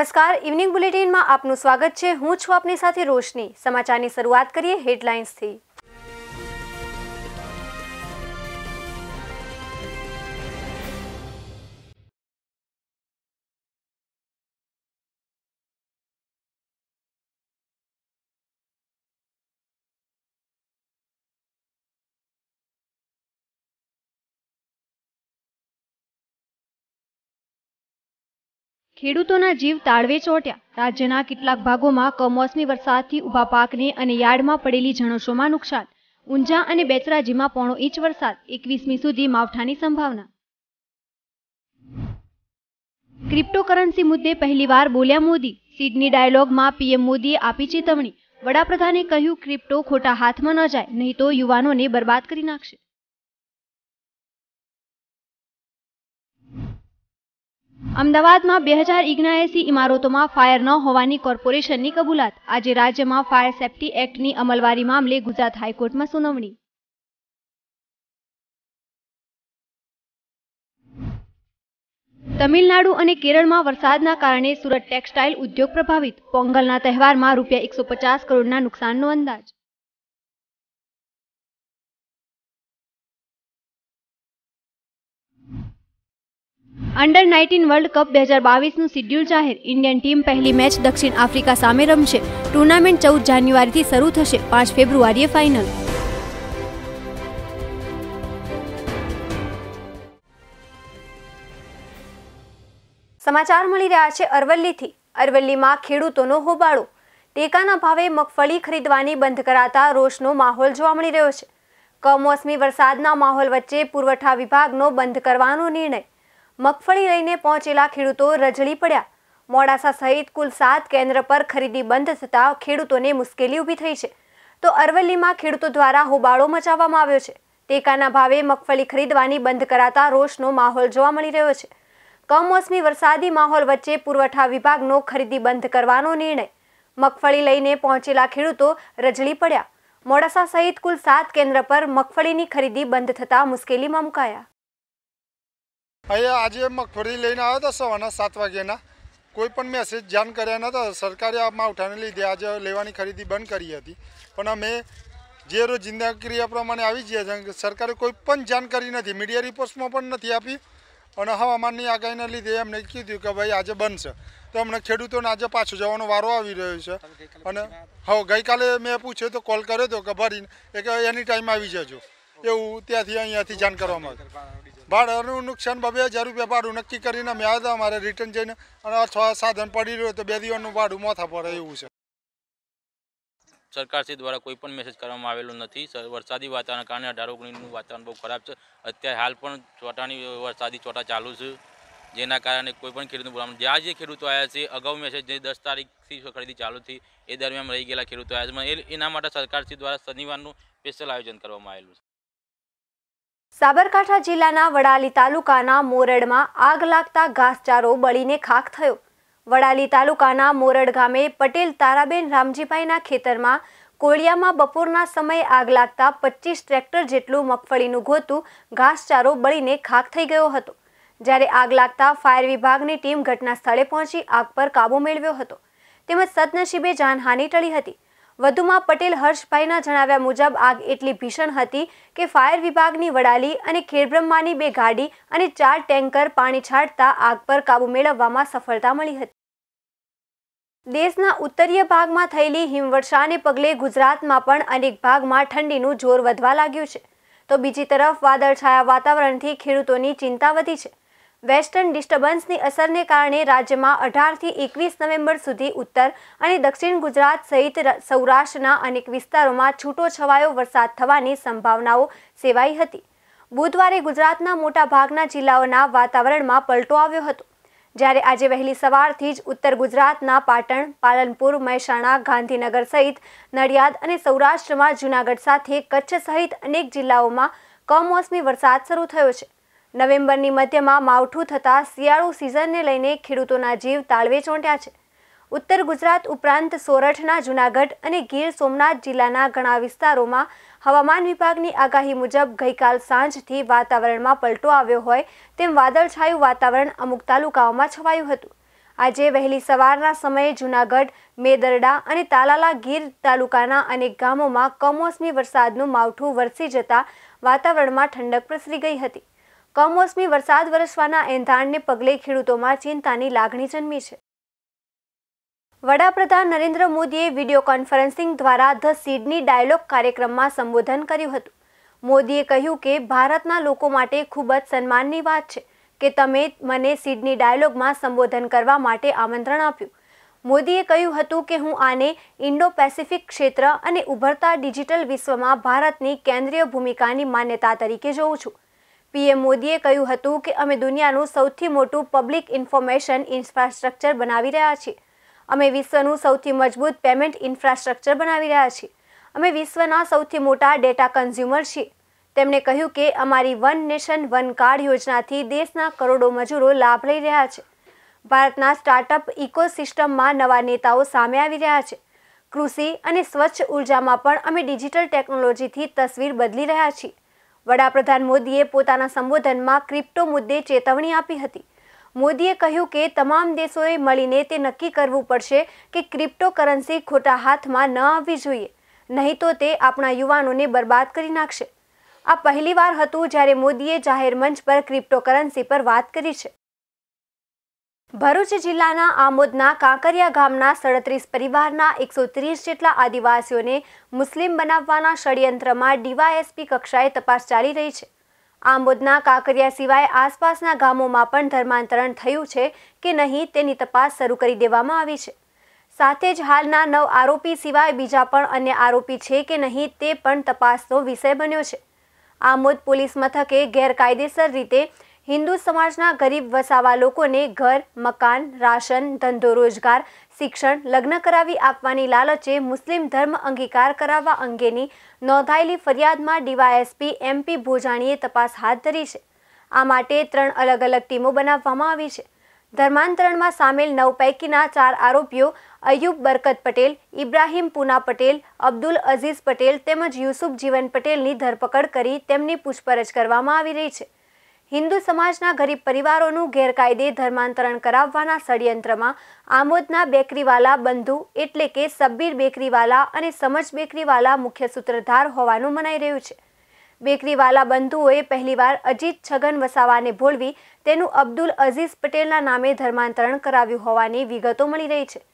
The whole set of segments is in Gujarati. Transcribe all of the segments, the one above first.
નમસ્કાર ઇવનિંગ બુલેટિનમાં આપનું સ્વાગત છે હું છું આપની સાથે રોશની સમાચારની શરૂઆત કરીએ હેડલાઇન્સથી ખેડૂતોના જીવ તાળવે ચોટ્યા રાજ્યના કેટલાક ભાગોમાં કમોસમી વરસાદથી ઊભા પાકને અને યાર્ડમાં પડેલી જણસોમાં નુકસાન ઊંઝા અને બેચરાજીમાં પોણો ઇંચ વરસાદ એકવીસમી સુધી માવઠાની સંભાવના ક્રિપ્ટોકરન્સી મુદ્દે પહેલીવાર બોલ્યા મોદી સિડની ડાયલોગમાં પીએમ મોદીએ આપી ચેતવણી વડાપ્રધાને કહ્યું ક્રિપ્ટો ખોટા હાથમાં ન જાય નહીં તો યુવાનોને બરબાદ કરી નાખશે અમદાવાદમાં બે હજાર ઇગ્નાએસી ઇમારતોમાં ફાયર ન હોવાની કોર્પોરેશનની કબૂલાત આજે રાજ્યમાં ફાયર સેફટી એક્ટની અમલવારી મામલે ગુજરાત હાઈકોર્ટમાં સુનાવણી તમિલનાડુ અને કેરળમાં વરસાદના કારણે સુરત ટેક્સટાઇલ ઉદ્યોગ પ્રભાવિત પોંગલના તહેવારમાં રૂપિયા એકસો પચાસ કરોડના નુકસાનનો અંદાજ અંડર નાઇન્ટીન વર્લ્ડ કપ બે હજાર બાવીસનું શિડ્યુલ જાહેર ઇન્ડિયન ટીમ પહેલી મેચ દક્ષિણ આફ્રિકા સામે રમશે ટુર્નામેન્ટ ચૌદ જાન્યુઆરીથી શરૂ થશે પાંચ ફેબ્રુઆરીએ ફાઇનલ સમાચાર મળી રહ્યા છે અરવલ્લીથી અરવલ્લીમાં ખેડૂતોનો હોબાળો ટેકાના ભાવે મગફળી ખરીદવાની બંધ કરાતા રોષનો માહોલ જોવા મળી રહ્યો છે કમોસમી વરસાદના માહોલ વચ્ચે પુરવઠા વિભાગનો બંધ કરવાનો નિર્ણય મગફળી લઈને પહોંચેલા ખેડૂતો રજળી પડ્યા મોડાસા સહિત કુલ સાત કેન્દ્ર પર ખરીદી બંધ થતાં ખેડૂતોને મુશ્કેલી ઊભી થઈ છે તો અરવલ્લીમાં ખેડૂતો દ્વારા હોબાળો મચાવવામાં આવ્યો છે ટેકાના ભાવે મગફળી ખરીદવાની બંધ કરાતા રોષનો માહોલ જોવા મળી રહ્યો છે કમોસમી વરસાદી માહોલ વચ્ચે પુરવઠા વિભાગનો ખરીદી બંધ કરવાનો નિર્ણય મગફળી લઈને પહોંચેલા ખેડૂતો રજળી પડ્યા મોડાસા સહિત કુલ સાત કેન્દ્ર પર મગફળીની ખરીદી બંધ થતાં મુશ્કેલીમાં મુકાયા અહીંયા આજે મગફળી લઈને આવ્યા હતા સવારના સાત વાગ્યાના કોઈ પણ મેસેજ જાણ કર્યા નહોતા સરકારે આ માવઠાને લીધે આજે લેવાની ખરીદી બંધ કરી હતી પણ અમે જે રોજ ક્રિયા પ્રમાણે આવી ગયા છે સરકારે કોઈ પણ જાણકારી નથી મીડિયા રિપોર્ટ્સમાં પણ નથી આપી અને હવામાનની આગાહીને લીધે એમને કીધું કે ભાઈ આજે બંધ છે તો અમને ખેડૂતોને આજે પાછો જવાનો વારો આવી રહ્યો છે અને હવે ગઈકાલે મેં પૂછ્યો તો કોલ કર્યો હતો કે ભરીને એ કે એની ટાઈમ આવી જજો એવું ત્યાંથી અહીંયાથી જાણ કરવામાં આવ્યું ભાડાનું નુકસાન બબે હજાર રૂપિયા ભાડું નક્કી કરીને અમે આવ્યા અમારે રિટર્ન જઈને અને અથવા સાધન પડી રહ્યું તો બે દિવસનું ભાડું મોથા પડે એવું છે સરકારશ્રી દ્વારા કોઈ પણ મેસેજ કરવામાં આવેલો નથી વરસાદી વાતાવરણ કારણે અઢાર વાતાવરણ બહુ ખરાબ છે અત્યારે હાલ પણ ચોટાની વરસાદી ચોટા ચાલુ છે જેના કારણે કોઈ પણ ખેડૂતનું પ્રોબ્લેમ જ્યાં જે ખેડૂતો આવ્યા છે અગાઉ મેસેજ જે દસ તારીખથી ખરીદી ચાલુ થઈ એ દરમિયાન રહી ગયેલા ખેડૂતો આવ્યા છે એના માટે સરકારશ્રી દ્વારા શનિવારનું સ્પેશિયલ આયોજન કરવામાં આવેલું છે સાબરકાંઠા જિલ્લાના વડાલી તાલુકાના મોરડમાં આગ લાગતા ઘાસચારો બળીને ખાખ થયો વડાલી તાલુકાના મોરડ ગામે પટેલ તારાબેન રામજીભાઈના ખેતરમાં કોળિયામાં બપોરના સમયે આગ લાગતા પચીસ ટ્રેક્ટર જેટલું મગફળીનું ગોતું ઘાસચારો બળીને ખાખ થઈ ગયો હતો જ્યારે આગ લાગતા ફાયર વિભાગની ટીમ ઘટના સ્થળે પહોંચી આગ પર કાબૂ મેળવ્યો હતો તેમજ સદનસીબે જાનહાનિ ટળી હતી વધુમાં પટેલ હર્ષભાઈના જણાવ્યા મુજબ આગ એટલી ભીષણ હતી કે ફાયર વિભાગની વડાલી અને ખેરબ્રહ્માની બે ગાડી અને ચાર ટેન્કર પાણી છાંટતા આગ પર કાબુ મેળવવામાં સફળતા મળી હતી દેશના ઉત્તરીય ભાગમાં થયેલી હિમવર્ષાને પગલે ગુજરાતમાં પણ અનેક ભાગમાં ઠંડીનું જોર વધવા લાગ્યું છે તો બીજી તરફ વાદળછાયા વાતાવરણથી ખેડૂતોની ચિંતા વધી છે વેસ્ટર્ન ડિસ્ટર્બન્સની અસરને કારણે રાજ્યમાં અઢારથી એકવીસ નવેમ્બર સુધી ઉત્તર અને દક્ષિણ ગુજરાત સહિત સૌરાષ્ટ્રના અનેક વિસ્તારોમાં છૂટોછવાયો વરસાદ થવાની સંભાવનાઓ સેવાઈ હતી બુધવારે ગુજરાતના મોટાભાગના જિલ્લાઓના વાતાવરણમાં પલટો આવ્યો હતો જ્યારે આજે વહેલી સવારથી જ ઉત્તર ગુજરાતના પાટણ પાલનપુર મહેસાણા ગાંધીનગર સહિત નડિયાદ અને સૌરાષ્ટ્રમાં જૂનાગઢ સાથે કચ્છ સહિત અનેક જિલ્લાઓમાં કમોસમી વરસાદ શરૂ થયો છે નવેમ્બરની મધ્યમાં માવઠું થતાં શિયાળુ સિઝનને લઈને ખેડૂતોના જીવ તાળવે ચોંટ્યા છે ઉત્તર ગુજરાત ઉપરાંત સોરઠના જૂનાગઢ અને ગીર સોમનાથ જિલ્લાના ઘણા વિસ્તારોમાં હવામાન વિભાગની આગાહી મુજબ ગઈકાલ સાંજથી વાતાવરણમાં પલટો આવ્યો હોય તેમ વાદળછાયું વાતાવરણ અમુક તાલુકાઓમાં છવાયું હતું આજે વહેલી સવારના સમયે જૂનાગઢ મેદરડા અને તાલાલા ગીર તાલુકાના અનેક ગામોમાં કમોસમી વરસાદનું માવઠું વરસી જતાં વાતાવરણમાં ઠંડક પ્રસરી ગઈ હતી કમોસમી વરસાદ વરસવાના એંધાણને પગલે ખેડૂતોમાં ચિંતાની લાગણી જન્મી છે વડાપ્રધાન નરેન્દ્ર મોદીએ વિડીયો કોન્ફરન્સિંગ દ્વારા ધ સિડની ડાયલોગ કાર્યક્રમમાં સંબોધન કર્યું હતું મોદીએ કહ્યું કે ભારતના લોકો માટે ખૂબ જ સન્માનની વાત છે કે તમે મને સિડની ડાયલોગમાં સંબોધન કરવા માટે આમંત્રણ આપ્યું મોદીએ કહ્યું હતું કે હું આને ઇન્ડો પેસિફિક ક્ષેત્ર અને ઉભરતા ડિજિટલ વિશ્વમાં ભારતની કેન્દ્રીય ભૂમિકાની માન્યતા તરીકે જોઉં છું પીએમ મોદીએ કહ્યું હતું કે અમે દુનિયાનું સૌથી મોટું પબ્લિક ઇન્ફોર્મેશન ઇન્ફ્રાસ્ટ્રક્ચર બનાવી રહ્યા છીએ અમે વિશ્વનું સૌથી મજબૂત પેમેન્ટ ઇન્ફ્રાસ્ટ્રક્ચર બનાવી રહ્યા છીએ અમે વિશ્વના સૌથી મોટા ડેટા કન્ઝ્યુમર છીએ તેમણે કહ્યું કે અમારી વન નેશન વન કાર્ડ યોજનાથી દેશના કરોડો મજૂરો લાભ લઈ રહ્યા છે ભારતના સ્ટાર્ટઅપ ઇકોસિસ્ટમમાં નવા નેતાઓ સામે આવી રહ્યા છે કૃષિ અને સ્વચ્છ ઉર્જામાં પણ અમે ડિજિટલ ટેકનોલોજીથી તસવીર બદલી રહ્યા છીએ વડાપ્રધાન મોદીએ પોતાના સંબોધનમાં ક્રિપ્ટો મુદ્દે ચેતવણી આપી હતી મોદીએ કહ્યું કે તમામ દેશોએ મળીને તે નક્કી કરવું પડશે કે ક્રિપ્ટો કરન્સી ખોટા હાથમાં ન આવવી જોઈએ નહીં તો તે આપણા યુવાનોને બરબાદ કરી નાખશે આ પહેલીવાર હતું જ્યારે મોદીએ જાહેર મંચ પર ક્રિપ્ટો કરન્સી પર વાત કરી છે ભરૂચ જિલ્લાના આમોદના કાંકરિયા ગામના સડત્રીસ પરિવારના એકસો ત્રીસ જેટલા આદિવાસીઓને મુસ્લિમ બનાવવાના ષડયંત્રમાં ડીવાયએસપી કક્ષાએ તપાસ ચાલી રહી છે આમોદના કાંકરિયા સિવાય આસપાસના ગામોમાં પણ ધર્માંતરણ થયું છે કે નહીં તેની તપાસ શરૂ કરી દેવામાં આવી છે સાથે જ હાલના નવ આરોપી સિવાય બીજા પણ અન્ય આરોપી છે કે નહીં તે પણ તપાસનો વિષય બન્યો છે આમોદ પોલીસ મથકે ગેરકાયદેસર રીતે હિન્દુ સમાજના ગરીબ વસાવા લોકોને ઘર મકાન રાશન ધંધો રોજગાર શિક્ષણ લગ્ન કરાવી આપવાની લાલચે મુસ્લિમ ધર્મ અંગીકાર કરાવવા અંગેની નોંધાયેલી ફરિયાદમાં ડીવાયએસપી એમપી ભોજાણીએ તપાસ હાથ ધરી છે આ માટે ત્રણ અલગ અલગ ટીમો બનાવવામાં આવી છે ધર્માંતરણમાં સામેલ નવ પૈકીના ચાર આરોપીઓ અયુબ બરકત પટેલ ઇબ્રાહીમ પૂના પટેલ અબ્દુલ અઝીઝ પટેલ તેમજ યુસુફ જીવન પટેલની ધરપકડ કરી તેમની પૂછપરછ કરવામાં આવી રહી છે હિન્દુ સમાજના ગરીબ પરિવારોનું ગેરકાયદે ધર્માંતરણ કરાવવાના ષડયંત્રમાં આમોદના બેકરીવાલા બંધુ એટલે કે સબ્બીર બેકરીવાલા અને સમજ બેકરીવાલા મુખ્ય સૂત્રધાર હોવાનું મનાઈ રહ્યું છે બેકરીવાલા બંધુઓએ પહેલીવાર અજીત છગન વસાવાને ભોળવી તેનું અબ્દુલ અઝીઝ પટેલના નામે ધર્માંતરણ કરાવ્યું હોવાની વિગતો મળી રહી છે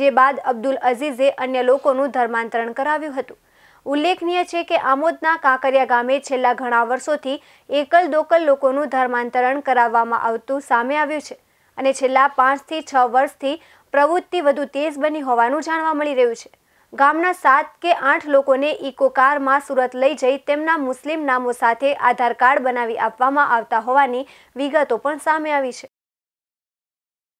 જે બાદ અબ્દુલ અઝીઝે અન્ય લોકોનું ધર્માંતરણ કરાવ્યું હતું ઉલ્લેખનીય છે કે આમોદના કાંકરિયા ગામે છેલ્લા ઘણા વર્ષોથી એકલ દોકલ લોકોનું ધર્માંતરણ કરાવવામાં આવતું સામે આવ્યું છે અને છેલ્લા પાંચથી છ વર્ષથી પ્રવૃત્તિ વધુ તેજ બની હોવાનું જાણવા મળી રહ્યું છે ગામના સાત કે આઠ લોકોને ઇકો કારમાં સુરત લઈ જઈ તેમના મુસ્લિમ નામો સાથે આધાર કાર્ડ બનાવી આપવામાં આવતા હોવાની વિગતો પણ સામે આવી છે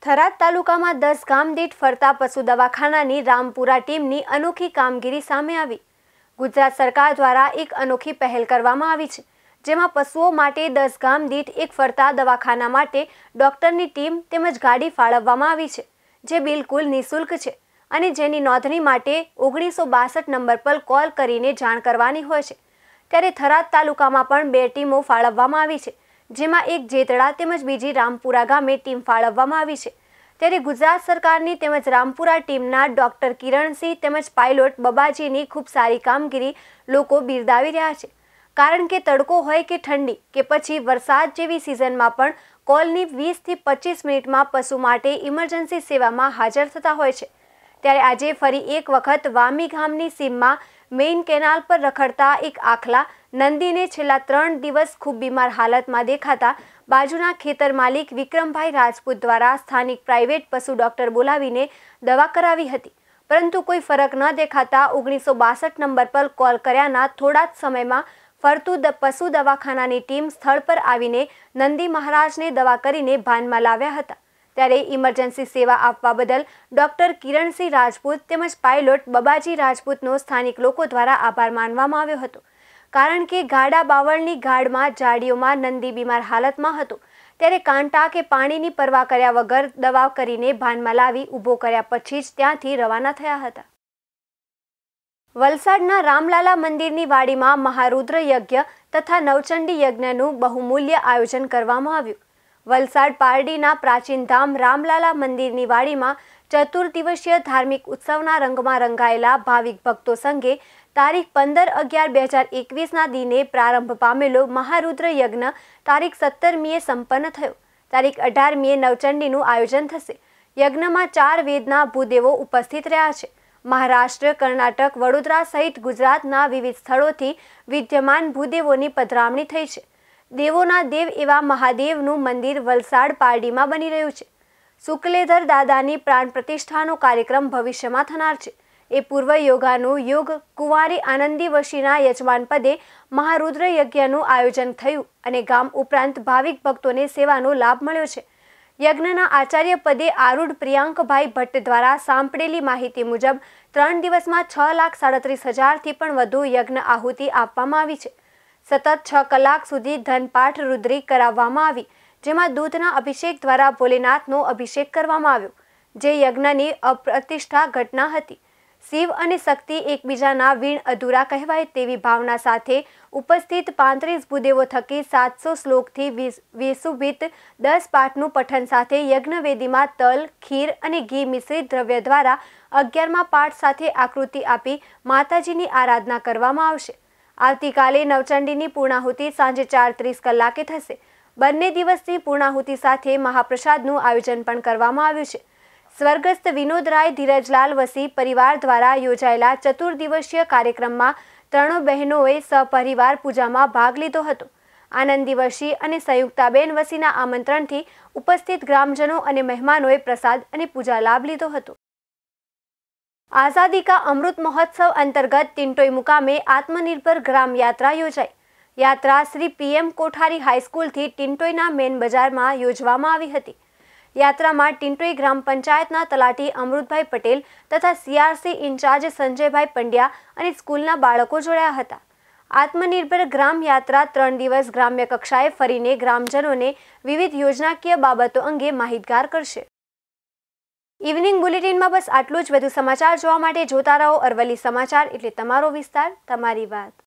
થરાદ તાલુકામાં દસ ગામ દીઠ ફરતા પશુ દવાખાનાની રામપુરા ટીમની અનોખી કામગીરી સામે આવી ગુજરાત સરકાર દ્વારા એક અનોખી પહેલ કરવામાં આવી છે જેમાં પશુઓ માટે દસ ગામ દીઠ એક ફરતા દવાખાના માટે ડોક્ટરની ટીમ તેમજ ગાડી ફાળવવામાં આવી છે જે બિલકુલ નિઃશુલ્ક છે અને જેની નોંધણી માટે ઓગણીસો બાસઠ નંબર પર કોલ કરીને જાણ કરવાની હોય છે ત્યારે થરાદ તાલુકામાં પણ બે ટીમો ફાળવવામાં આવી છે જેમાં એક જેતળા તેમજ બીજી રામપુરા ગામે ટીમ ફાળવવામાં આવી છે ત્યારે ગુજરાત સરકારની તેમજ રામપુરા ટીમના ડોક્ટર કિરણસિંહ તેમજ પાયલોટ બબાજીની ખૂબ સારી કામગીરી લોકો બિરદાવી રહ્યા છે કારણ કે તડકો હોય કે ઠંડી કે પછી વરસાદ જેવી સિઝનમાં પણ કોલની વીસથી પચીસ મિનિટમાં પશુ માટે ઇમરજન્સી સેવામાં હાજર થતા હોય છે ત્યારે આજે ફરી એક વખત વામી ગામની સીમમાં મેઇન કેનાલ પર રખડતા એક આખલા નંદીને છેલ્લા ત્રણ દિવસ ખૂબ બીમાર હાલતમાં દેખાતા બાજુના ખેતર માલિક વિક્રમભાઈ રાજપૂત દ્વારા સ્થાનિક પ્રાઇવેટ પશુ ડોક્ટર બોલાવીને દવા કરાવી હતી પરંતુ કોઈ ફરક ન દેખાતા ઓગણીસો બાસઠ નંબર પર કોલ કર્યાના થોડા જ સમયમાં ફરતું દ પશુ દવાખાનાની ટીમ સ્થળ પર આવીને નંદી મહારાજને દવા કરીને ભાનમાં લાવ્યા હતા ત્યારે ઇમરજન્સી સેવા આપવા બદલ ડોક્ટર કિરણસિંહ રાજપૂત તેમજ પાયલોટ બબાજી રાજપૂતનો સ્થાનિક લોકો દ્વારા આભાર માનવામાં આવ્યો હતો કારણ કે ગાડા બાવળની ગાઢમાં જાડીઓમાં નંદી બીમાર હાલતમાં હતો ત્યારે કાંટા કે પાણીની પરવા કર્યા વગર દવા કરીને ભાનમાં લાવી ઊભો કર્યા પછી જ ત્યાંથી રવાના થયા હતા વલસાડના રામલાલા મંદિરની વાડીમાં મહારુદ્ર યજ્ઞ તથા નવચંડી યજ્ઞનું બહુમૂલ્ય આયોજન કરવામાં આવ્યું વલસાડ પારડીના પ્રાચીન ધામ રામલાલા મંદિરની વાડીમાં ચતુર્દિવસીય ધાર્મિક ઉત્સવના રંગમાં રંગાયેલા ભાવિક ભક્તો સંઘે તારીખ પંદર અગિયાર બે હજાર એકવીસના દિને પ્રારંભ પામેલો મહારુદ્ર યજ્ઞ તારીખ સત્તર મીએ સંપન્ન થયો તારીખ અઢાર મીએ નવચંડીનું આયોજન થશે યજ્ઞમાં ચાર વેદના ભૂદેવો ઉપસ્થિત રહ્યા છે મહારાષ્ટ્ર કર્ણાટક વડોદરા સહિત ગુજરાતના વિવિધ સ્થળોથી વિદ્યમાન ભૂદેવોની પધરામણી થઈ છે દેવોના દેવ એવા મહાદેવનું મંદિર વલસાડ પારડીમાં બની રહ્યું છે શુક્લેધર દાદાની પ્રાણ પ્રતિષ્ઠાનો કાર્યક્રમ ભવિષ્યમાં થનાર છે એ પૂર્વ યોગાનું યોગ કુંવારી આનંદી વશીના યજમાન પદે મહારુદ્ર યજ્ઞનું આયોજન થયું અને ગામ ઉપરાંત ભાવિક ભક્તોને સેવાનો લાભ મળ્યો છે યજ્ઞના આચાર્ય પદે આરૂઢ પ્રિયાંકભાઈ ભટ્ટ દ્વારા સાંપડેલી માહિતી મુજબ ત્રણ દિવસમાં છ લાખ સાડત્રીસ હજારથી પણ વધુ યજ્ઞ આહુતિ આપવામાં આવી છે સતત છ કલાક સુધી ધનપાઠ રુદ્રી કરાવવામાં આવી જેમાં દૂધના અભિષેક દ્વારા ભોલેનાથનો અભિષેક કરવામાં આવ્યો જે યજ્ઞની અપ્રતિષ્ઠા ઘટના હતી શિવ અને શક્તિ એકબીજાના વીણ અધૂરા કહેવાય તેવી ભાવના સાથે ઉપસ્થિત પાંત્રીસ ભૂદેવો થકી સાતસો શ્લોકથી વિસુભિત દસ પાઠનું પઠન સાથે યજ્ઞવેદીમાં તલ ખીર અને ઘી મિશ્રિત દ્રવ્ય દ્વારા અગિયારમાં પાઠ સાથે આકૃતિ આપી માતાજીની આરાધના કરવામાં આવશે આવતીકાલે નવચંડીની પૂર્ણાહુતિ સાંજે ચાર ત્રીસ કલાકે થશે બંને દિવસની પૂર્ણાહુતિ સાથે મહાપ્રસાદનું આયોજન પણ કરવામાં આવ્યું છે સ્વર્ગસ્થ વિનોદરાય ધીરજલાલ વસી પરિવાર દ્વારા યોજાયેલા ચતુર્દિવસીય કાર્યક્રમમાં ત્રણો બહેનોએ સપરિવાર પૂજામાં ભાગ લીધો હતો આનંદ દિવસી અને સંયુક્તાબેન વસીના આમંત્રણથી ઉપસ્થિત ગ્રામજનો અને મહેમાનોએ પ્રસાદ અને પૂજા લાભ લીધો હતો આઝાદી કા અમૃત મહોત્સવ અંતર્ગત તિન્ટોઈ મુકામે આત્મનિર્ભર ગ્રામ યાત્રા યોજાઈ યાત્રા શ્રી પીએમ કોઠારી હાઈસ્કૂલથી ટિન્ટોઈના મેન બજારમાં યોજવામાં આવી હતી યાત્રામાં ટિંટોઈ ગ્રામ પંચાયતના તલાટી અમૃતભાઈ પટેલ તથા સીઆરસી ઇન્ચાર્જ સંજયભાઈ પંડ્યા અને સ્કૂલના બાળકો જોડાયા હતા આત્મનિર્ભર ગ્રામ યાત્રા ત્રણ દિવસ ગ્રામ્ય કક્ષાએ ફરીને ગ્રામજનોને વિવિધ યોજનાકીય બાબતો અંગે માહિતગાર કરશે ઇવનિંગ બુલેટિનમાં બસ આટલું જ વધુ સમાચાર જોવા માટે જોતા રહો અરવલ્લી સમાચાર એટલે તમારો વિસ્તાર તમારી વાત